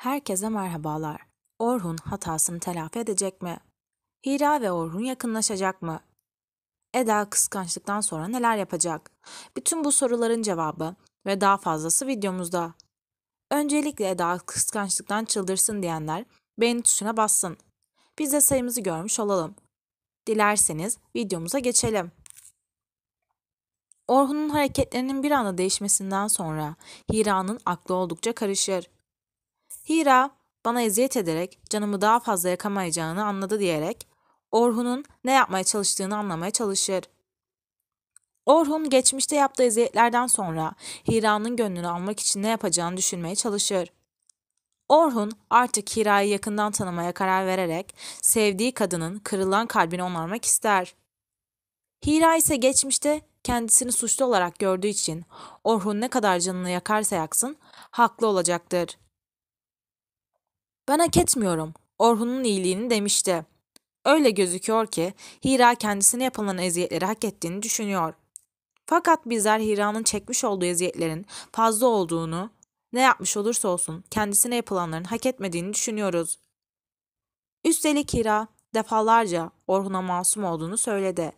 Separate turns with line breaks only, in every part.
Herkese merhabalar. Orhun hatasını telafi edecek mi? Hira ve Orhun yakınlaşacak mı? Eda kıskançlıktan sonra neler yapacak? Bütün bu soruların cevabı ve daha fazlası videomuzda. Öncelikle Eda kıskançlıktan çıldırsın diyenler beğeni tuşuna bassın. Biz de sayımızı görmüş olalım. Dilerseniz videomuza geçelim. Orhun'un hareketlerinin bir anda değişmesinden sonra Hira'nın aklı oldukça karışır. Hira bana eziyet ederek canımı daha fazla yakamayacağını anladı diyerek Orhun'un ne yapmaya çalıştığını anlamaya çalışır. Orhun geçmişte yaptığı eziyetlerden sonra Hira'nın gönlünü almak için ne yapacağını düşünmeye çalışır. Orhun artık Hira'yı yakından tanımaya karar vererek sevdiği kadının kırılan kalbini onarmak ister. Hira ise geçmişte kendisini suçlu olarak gördüğü için Orhun ne kadar canını yakarsa yaksın haklı olacaktır. Ben hak etmiyorum. Orhun'un iyiliğini demişti. Öyle gözüküyor ki Hira kendisine yapılan eziyetleri hak ettiğini düşünüyor. Fakat bizler Hira'nın çekmiş olduğu eziyetlerin fazla olduğunu, ne yapmış olursa olsun kendisine yapılanların hak etmediğini düşünüyoruz. Üstelik Hira defalarca Orhun'a masum olduğunu söyledi.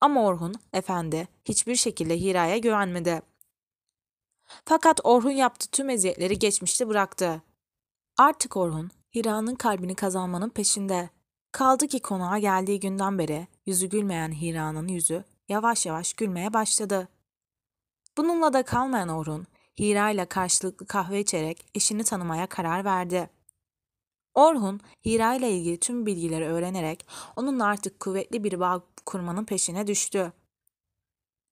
Ama Orhun, efendi, hiçbir şekilde Hira'ya güvenmedi. Fakat Orhun yaptığı tüm eziyetleri geçmişte bıraktı. Artık Orhun, Hira'nın kalbini kazanmanın peşinde. Kaldı ki konağa geldiği günden beri yüzü gülmeyen Hira'nın yüzü yavaş yavaş gülmeye başladı. Bununla da kalmayan Orhun, Hira ile karşılıklı kahve içerek eşini tanımaya karar verdi. Orhun, Hira ile ilgili tüm bilgileri öğrenerek onunla artık kuvvetli bir bağ kurmanın peşine düştü.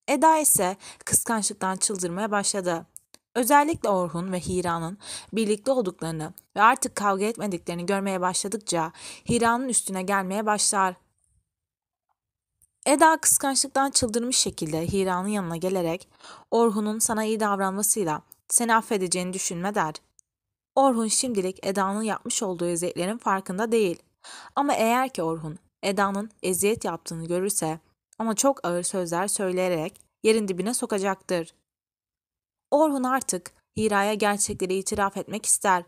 Eda ise kıskançlıktan çıldırmaya başladı. Özellikle Orhun ve Hira'nın birlikte olduklarını ve artık kavga etmediklerini görmeye başladıkça Hira'nın üstüne gelmeye başlar. Eda kıskançlıktan çıldırmış şekilde Hira'nın yanına gelerek Orhun'un sana iyi davranmasıyla seni affedeceğini düşünme der. Orhun şimdilik Eda'nın yapmış olduğu eziyetlerin farkında değil. Ama eğer ki Orhun Eda'nın eziyet yaptığını görürse ama çok ağır sözler söyleyerek yerin dibine sokacaktır. Orhun artık Hira'ya gerçekleri itiraf etmek ister.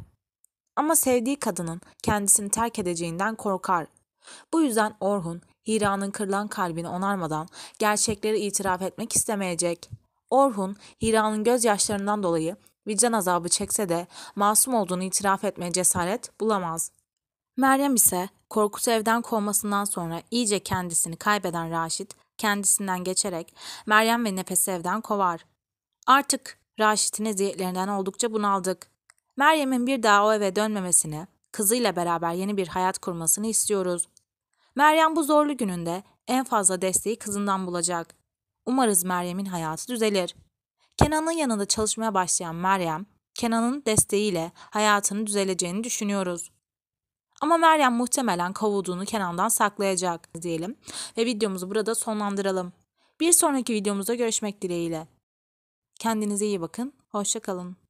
Ama sevdiği kadının kendisini terk edeceğinden korkar. Bu yüzden Orhun, Hira'nın kırılan kalbini onarmadan gerçekleri itiraf etmek istemeyecek. Orhun, Hira'nın gözyaşlarından dolayı vicdan azabı çekse de masum olduğunu itiraf etmeye cesaret bulamaz. Meryem ise Korkut'u evden kovmasından sonra iyice kendisini kaybeden Raşit kendisinden geçerek Meryem ve Nefes'i evden kovar. Artık Raşit'in eziyetlerinden oldukça bunaldık. Meryem'in bir daha o eve dönmemesini, kızıyla beraber yeni bir hayat kurmasını istiyoruz. Meryem bu zorlu gününde en fazla desteği kızından bulacak. Umarız Meryem'in hayatı düzelir. Kenan'ın yanında çalışmaya başlayan Meryem, Kenan'ın desteğiyle hayatının düzeleceğini düşünüyoruz. Ama Meryem muhtemelen kavuduğunu Kenan'dan saklayacak diyelim ve videomuzu burada sonlandıralım. Bir sonraki videomuzda görüşmek dileğiyle. Kendinize iyi bakın. Hoşça kalın.